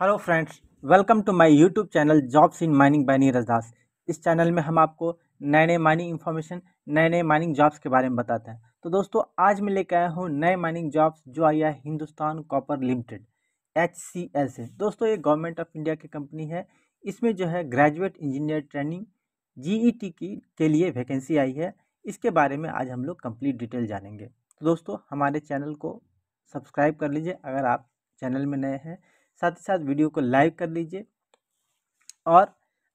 hello friends welcome to my YouTube channel jobs in mining by Neeraj Das इस channel में हम आपको नए नए माइनिंग इन्फॉर्मेशन नए नए माइनिंग जॉब्स के बारे में बताते हैं तो दोस्तों आज मैं लेकर आया हूँ नए माइनिंग जॉब्स जो आई है Hindustan copper limited H C L से दोस्तों ये गवर्नमेंट ऑफ इंडिया की कंपनी है इसमें जो है graduate engineer training G E T की के लिए वैकेंसी आई है इसके बारे में आज हम लोग कंप्लीट डिटेल जानेंगे तो दोस्तों हमारे चैनल को सब्सक्राइब कर लीजिए अगर आप चैनल में नए हैं साथ ही साथ वीडियो को लाइक कर लीजिए और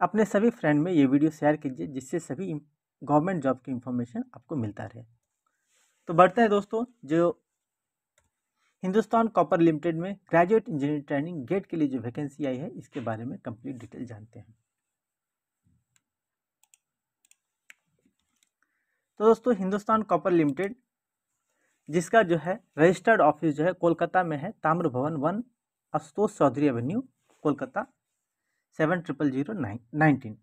अपने सभी फ्रेंड में ये वीडियो शेयर कीजिए जिससे सभी गवर्नमेंट जॉब की इंफॉर्मेशन आपको मिलता रहे तो बढ़ते हैं दोस्तों जो हिंदुस्तान कॉपर लिमिटेड में ग्रेजुएट इंजीनियर ट्रेनिंग गेट के लिए जो वैकेंसी आई है इसके बारे में कंप्लीट डिटेल जानते हैं तो दोस्तों हिंदुस्तान कॉपर लिमिटेड जिसका जो है रजिस्टर्ड ऑफिस जो है कोलकाता में है Tamra Bhavan one Ashutosh Chaudhary avenue Kolkata seven triple zero nine nineteen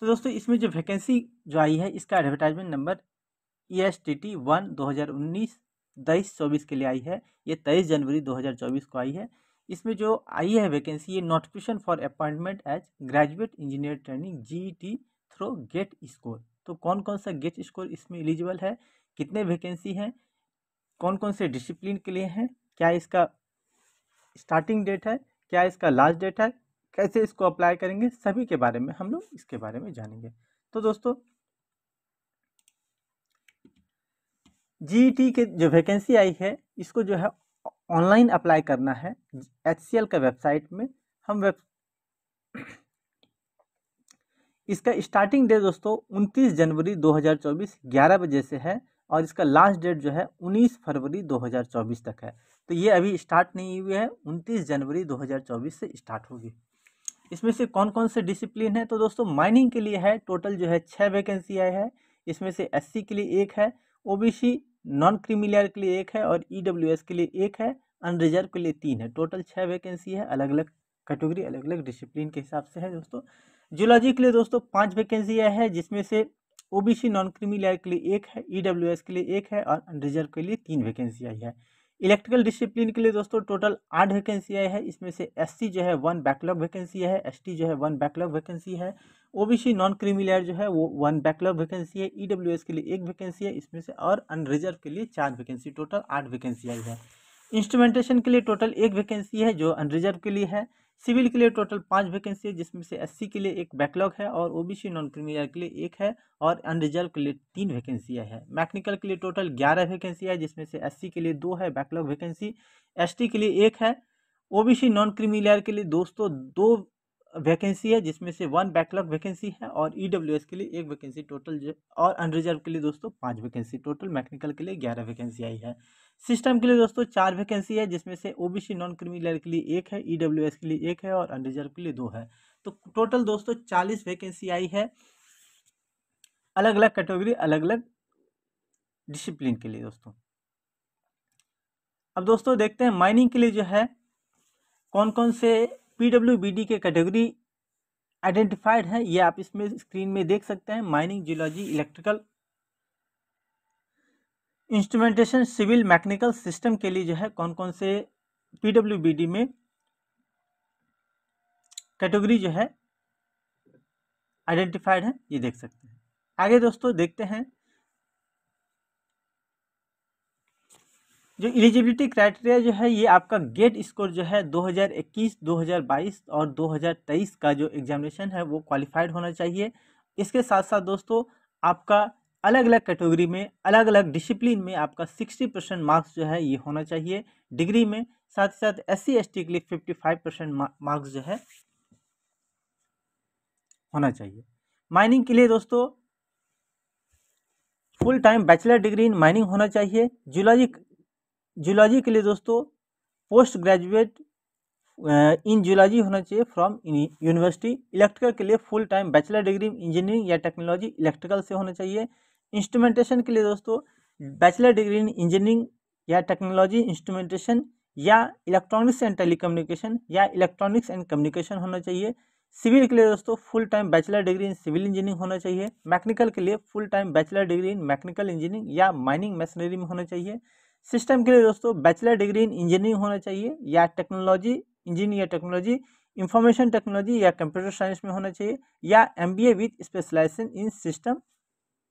तो दोस्तों इसमें जो वैकेंसी जो आई है इसका advertisement number E S T T one दो हज़ार उन्नीस तेईस चौबीस के लिए आई है ये तेईस जनवरी दो हज़ार चौबीस को आई है इसमें जो आई है वैकेंसी ये notification for appointment as graduate engineer training G T through GATE score तो कौन कौन सा गेट स्कोर इसमें एलिजिबल है कितने वैकेंसी हैं कौन कौन से डिसिप्लिन के लिए हैं क्या इसका स्टार्टिंग डेट है क्या इसका लास्ट डेट है कैसे इसको अप्लाई करेंगे सभी के बारे में हम लोग इसके बारे में जानेंगे तो दोस्तों जीईटी e के जो वैकेंसी आई है इसको जो है ऑनलाइन अप्लाई करना है एच का वेबसाइट में हम वेब इसका स्टार्टिंग डे दोस्तों 29 जनवरी 2024 11 बजे से है और इसका लास्ट डेट जो है 19 फरवरी 2024 तक है तो ये अभी स्टार्ट नहीं हुई है 29 जनवरी 2024 से स्टार्ट होगी इसमें से कौन कौन से डिसिप्लिन है तो दोस्तों माइनिंग के लिए है टोटल जो है छः वैकेंसी आए है इसमें से एस के लिए एक है ओ नॉन क्रिमिलियर के लिए एक है और ई e के लिए एक है अनरिजर्व के लिए तीन है टोटल छः वैकेंसी है अलग अलग कैटेगरी अलग अलग डिसिप्लिन के हिसाब से है दोस्तों जियोलॉजी के लिए दोस्तों पाँच वैकेंसी आए है जिसमें से ओबीसी नॉन क्रीमी लेयर के लिए एक है एस के लिए एक है और रिजर्व के लिए तीन वैकेंसी आई है इलेक्ट्रिकल डिसिप्लिन के लिए दोस्तों टोटल आठ वैकेंसी आई है इसमें से एससी जो है वन बैकलॉग वैकेंसी है एसटी जो है वन बैकलॉग वैकेंसी है ओबीसी नॉन क्रीमी लेयर जो है वो वन बैकलॉग वैकेंसी है एस के लिए एक वैकेंसी है इसमें से और अनरिजर्व के लिए चार वैकेंसी टोटल आठ वैकेंसी आई है इंस्ट्रूमेंटेशन के लिए टोटल एक वैकेंसी है जो अनरिजर्व के लिए है सिविल के लिए टोटल पाँच वैकेंसी है जिसमें से एस के लिए एक बैकलॉग है और ओबीसी नॉन क्रीमियर के लिए एक है और अनरिजर्व के लिए तीन वैकेंसियाँ है मैकेनिकल के लिए टोटल ग्यारह वैकेंसी है जिसमें से एस के लिए दो है बैकलॉग वैकेंसी एस के लिए एक है ओबीसी नॉन क्रिमिलियर के लिए दोस्तों दो वैकेंसी है जिसमें से वन बैकलॉग वैकेंसी है और ई के लिए एक वैकेंसी टोटल और अनरिजर्व के लिए दोस्तों पाँच वैकेंसी टोटल मैकेनिकल के लिए ग्यारह वैकेंसी आई है सिस्टम के लिए दोस्तों चार वैकेंसी है जिसमें से ओबीसी नॉन क्रिमिनल के लिए एक है ईडब्ल्यूएस e के लिए एक है और अनरिजर्व के लिए दो है तो टोटल दोस्तों चालीस वैकेंसी आई है अलग अलग कैटेगरी अलग अलग डिसिप्लिन के लिए दोस्तों अब दोस्तों देखते हैं माइनिंग के लिए जो है कौन कौन से पीडब्ल्यू के कैटेगरी आइडेंटिफाइड है ये आप इसमें स्क्रीन में देख सकते हैं mining geology electrical instrumentation civil mechanical system के लिए जो है कौन कौन से पीडब्ल्यू में कैटेगरी जो है आइडेंटिफाइड है ये देख सकते हैं आगे दोस्तों देखते हैं जो एलिजिबिलिटी क्राइटेरिया जो है ये आपका गेट स्कोर जो है 2021, 2022 और 2023 का जो एग्जामिनेशन है वो क्वालिफाइड होना चाहिए इसके साथ साथ दोस्तों आपका अलग अलग कैटेगरी में अलग अलग डिसिप्लिन में आपका 60 परसेंट मार्क्स जो है ये होना चाहिए डिग्री में साथ ही साथ एस सी के लिए 55 परसेंट मार्क्स जो है होना चाहिए माइनिंग के लिए दोस्तों full time bachelor degree in mining होना चाहिए जूलॉजी जूलॉजी के लिए दोस्तों पोस्ट ग्रेजुएट इन जूलॉजी होना चाहिए फ्रॉम यूनिवर्सिटी इलेक्ट्रिकल के लिए full time bachelor degree engineering या टेक्नोलॉजी इलेक्ट्रिकल से होना चाहिए इंस्ट्रूमेंटेशन के लिए दोस्तों बैचलर डिग्री इन इंजीनियरिंग या टेक्नोलॉजी इंस्ट्रूमेंटेशन या इलेक्ट्रॉनिक्स एंड टेलीकम्युनिकेशन या इलेक्ट्रॉनिक्स एंड कम्युनिकेशन होना चाहिए सिविल के लिए दोस्तों full time bachelor degree in civil engineering होना चाहिए मैकेनिकल के लिए full time bachelor degree in mechanical engineering या माइनिंग मशीनरी में होना चाहिए सिस्टम के लिए दोस्तों बैचलर डिग्री इन इंजीनियरिंग होना चाहिए या technology engineer technology information technology या कंप्यूटर साइंस में होना चाहिए या M B A with specialization in system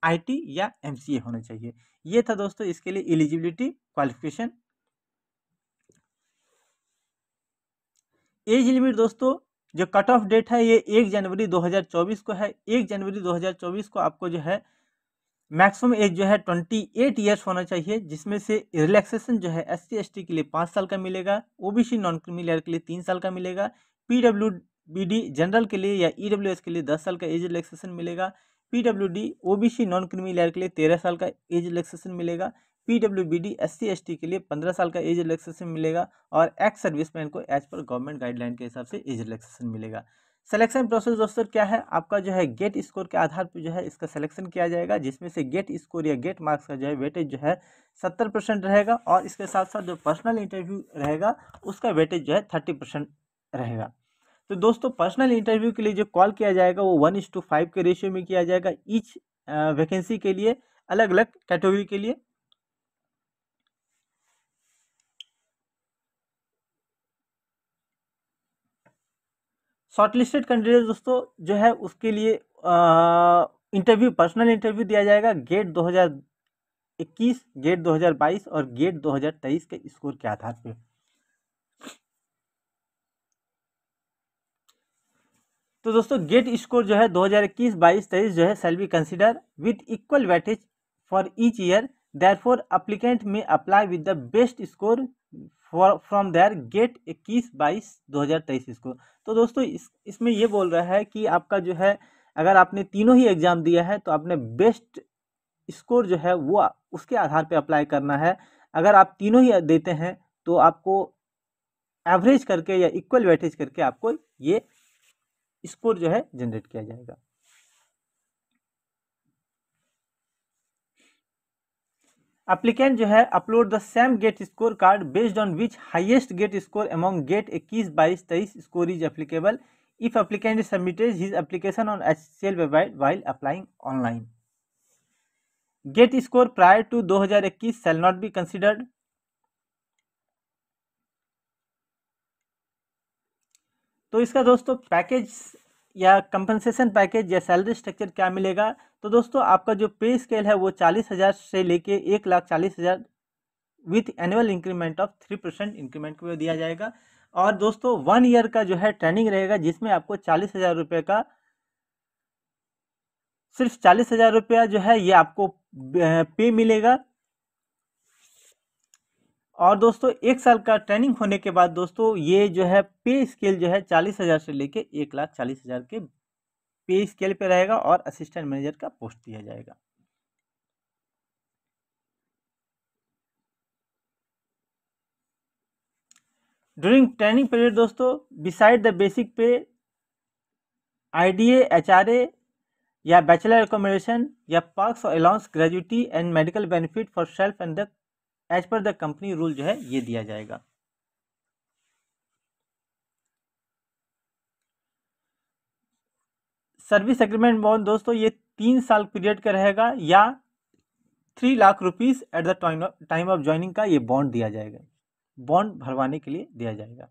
IT या एमसीए होना चाहिए ये था दोस्तों इसके लिए एलिजिबिलिटी क्वालिफिकेशन एज लिमिट दोस्तों जो कट ऑफ डेट है ये एक जनवरी 2024 को है एक जनवरी 2024 को आपको जो है मैक्सिमम एज जो है 28 इयर्स होना चाहिए जिसमें से रिलैक्सेशन जो है एस सी के लिए पाँच साल का मिलेगा ओबीसी नॉन क्रिमिलियर के लिए तीन साल का मिलेगा पीडब्ल्यूबीडी जनरल के लिए या ईडब्ल्यूएस के लिए दस साल का एज रिलैक्सेशन मिलेगा P W D O B C non layer के लिए तेरह साल का एज रिलेक्सेशन मिलेगा P W B D S C S T के लिए पंद्रह साल का एज रिलेक्सेशन मिलेगा और एक्स सर्विसमैन को एज पर गवर्नमेंट गाइडलाइन के हिसाब से एज रिलेक्सेशन मिलेगा सिलेक्शन प्रोसेस दोस्तों क्या है आपका जो है गेट स्कोर के आधार पर जो है इसका सिलेक्शन किया जाएगा जिसमें से गेट स्कोर या गेट मार्क्स का जो है वेटेज जो है सत्तर परसेंट रहेगा और इसके साथ साथ जो पर्सनल इंटरव्यू रहेगा उसका वेटेज जो है थर्टी परसेंट रहेगा तो दोस्तों पर्सनल इंटरव्यू के लिए जो कॉल किया जाएगा वो वन इज टू फाइव के रेशियो में किया जाएगा ईच वैकेंसी के लिए अलग अलग कैटेगरी के लिए शॉर्टलिस्टेड कैंडिडेट दोस्तों जो है उसके लिए इंटरव्यू पर्सनल इंटरव्यू दिया जाएगा गेट 2021 गेट 2022 और गेट 2023 के स्कोर के आधार पर तो दोस्तों गेट स्कोर जो है 2021, 22, 23 जो है shall be consider with equal weightage for each year therefore applicant may apply with the best score for from their GATE इक्कीस बाईस दो हज़ार तेईस स्कोर तो दोस्तों इस इसमें यह बोल रहा है कि आपका जो है अगर आपने तीनों ही एग्ज़ाम दिया है तो आपने बेस्ट स्कोर जो है वो उसके आधार पर अप्लाई करना है अगर आप तीनों ही देते हैं तो आपको एवरेज करके या इक्वल वेटेज करके आपको ये स्कोर जो है जनरेट किया जाएगा एप्लीकेंट जो है upload the same GATE score card based on which highest GATE score among GATE इक्कीस बाईस तेईस score is applicable if applicant submitted his application on H C L website while applying online GATE score prior to दो हजार इक्कीस cell not be considered तो इसका दोस्तों package या कंपनसेशन पैकेज या सैलरी स्ट्रक्चर क्या मिलेगा तो दोस्तों आपका जो पे स्केल है वो चालीस हज़ार से लेके एक लाख चालीस हज़ार with annual increment of three percent increment को दिया जाएगा और दोस्तों वन ईयर का जो है ट्रेनिंग रहेगा जिसमें आपको चालीस हज़ार रुपये का सिर्फ चालीस हज़ार रुपया जो है ये आपको पे मिलेगा और दोस्तों एक साल का ट्रेनिंग होने के बाद दोस्तों ये जो है पे स्केल जो है चालीस हज़ार से लेके एक लाख चालीस हज़ार के पे स्केल पे रहेगा और असिस्टेंट मैनेजर का पोस्ट दिया जाएगा ड्यूरिंग ट्रेनिंग पीरियड दोस्तों beside the basic pay IDA HRA या बैचलर एकोमोडेशन या पार्क्स और allowance gratuity and medical benefit for self and the as per the company rule जो है ये दिया जाएगा सर्विस एग्रीमेंट बॉन्ड दोस्तों ये तीन साल पीरियड का रहेगा या three lakh rupees at the time of joining का ये बॉन्ड दिया जाएगा बॉन्ड भरवाने के लिए दिया जाएगा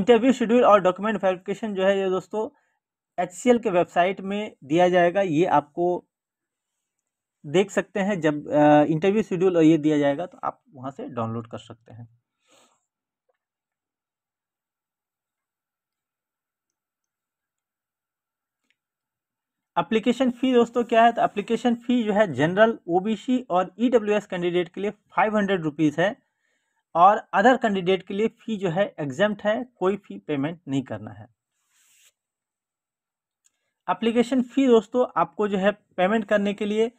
इंटरव्यू शेड्यूल और डॉक्यूमेंट वेरिफिकेशन जो है ये दोस्तों एच के वेबसाइट में दिया जाएगा ये आपको देख सकते हैं जब इंटरव्यू शेड्यूल ये दिया जाएगा तो आप वहाँ से डाउनलोड कर सकते हैं एप्लीकेशन फ़ी दोस्तों क्या है तो एप्लीकेशन फ़ी जो है जनरल ओबीसी और ईडब्ल्यूएस e कैंडिडेट के लिए फाइव हंड्रेड रुपीज़ है और अदर कैंडिडेट के लिए फ़ी जो है एग्जाम्ट है कोई फ़ी पेमेंट नहीं करना है एप्लीकेशन फ़ी दोस्तों आपको जो है पेमेंट करने के लिए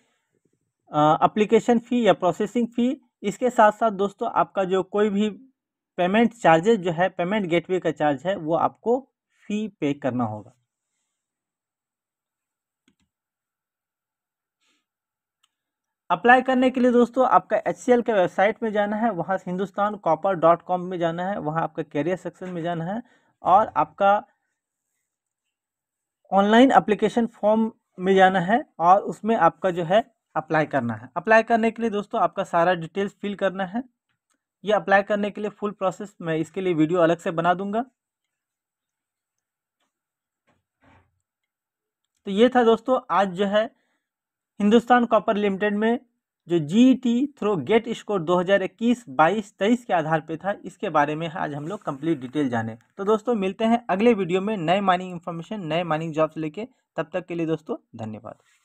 अप्लीकेशन फ़ी या प्रोसेसिंग फ़ी इसके साथ साथ दोस्तों आपका जो कोई भी पेमेंट चार्जेज जो है पेमेंट गेटवे का चार्ज है वो आपको फ़ी पे करना होगा अप्लाई करने के लिए दोस्तों आपका एच सी के वेबसाइट में जाना है वहाँ हिंदुस्तान कॉपर डॉट कॉम में जाना है वहाँ आपका कैरियर सेक्शन में जाना है और आपका ऑनलाइन अप्लीकेशन फॉर्म में जाना है और उसमें आपका जो है अप्लाई करना है अप्लाई करने के लिए दोस्तों आपका सारा डिटेल्स फिल करना है ये अप्लाई करने के लिए फुल प्रोसेस मैं इसके लिए वीडियो अलग से बना दूंगा तो ये था दोस्तों आज जो है हिंदुस्तान कॉपर लिमिटेड में जो G T through GATE score 2021, 22, 23 के आधार पे था इसके बारे में आज हम लोग कंप्लीट डिटेल जाने तो दोस्तों मिलते हैं अगले वीडियो में नए माइनिंग इन्फॉर्मेशन नए माइनिंग जॉब्स लेके तब तक के लिए दोस्तों धन्यवाद